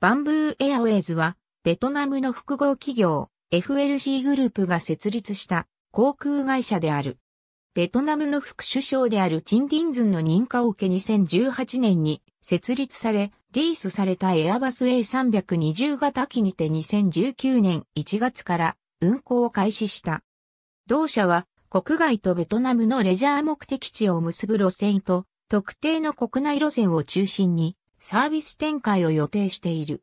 バンブーエアウェイズは、ベトナムの複合企業、FLC グループが設立した航空会社である。ベトナムの副首相であるチン・ディンズンの認可を受け2018年に設立され、リースされたエアバス A320 型機にて2019年1月から運航を開始した。同社は国外とベトナムのレジャー目的地を結ぶ路線と特定の国内路線を中心にサービス展開を予定している。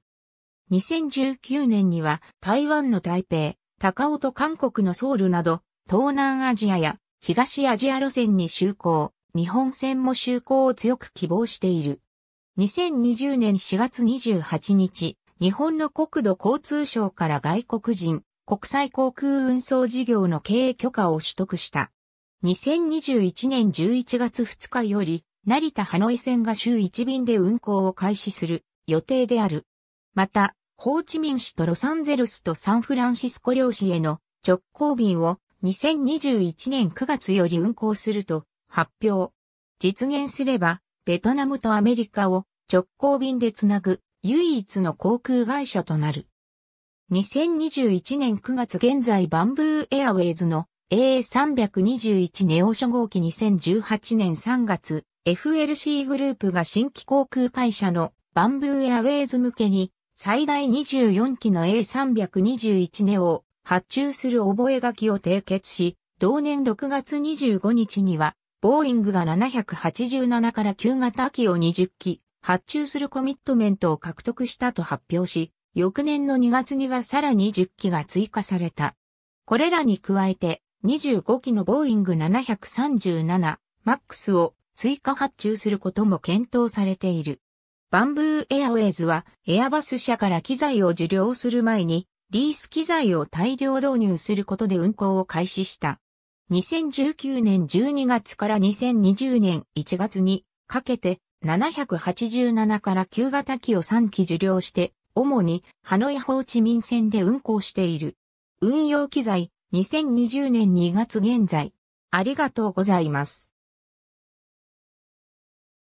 2019年には台湾の台北、高尾と韓国のソウルなど、東南アジアや東アジア路線に就航、日本線も就航を強く希望している。2020年4月28日、日本の国土交通省から外国人、国際航空運送事業の経営許可を取得した。2021年11月2日より、成田ハノイ線が週1便で運行を開始する予定である。また、ホーチミン市とロサンゼルスとサンフランシスコ両市への直行便を2021年9月より運行すると発表。実現すれば、ベトナムとアメリカを直行便でつなぐ唯一の航空会社となる。2021年9月現在バンブーエアウェイズの AA321 ネオ初号機2018年3月 FLC グループが新規航空会社のバンブーエアウェイズ向けに最大24機の A321 ネオを発注する覚書を締結し、同年6月25日には、ボーイングが787から旧型機を20機発注するコミットメントを獲得したと発表し、翌年の2月にはさらに10機が追加された。これらに加えて、25機のボーイング737マックスを追加発注することも検討されている。バンブーエアウェイズはエアバス社から機材を受領する前にリース機材を大量導入することで運行を開始した。2019年12月から2020年1月にかけて787から旧型機を3機受領して主にハノイホーチミン線で運行している。運用機材2020年2月現在。ありがとうございます。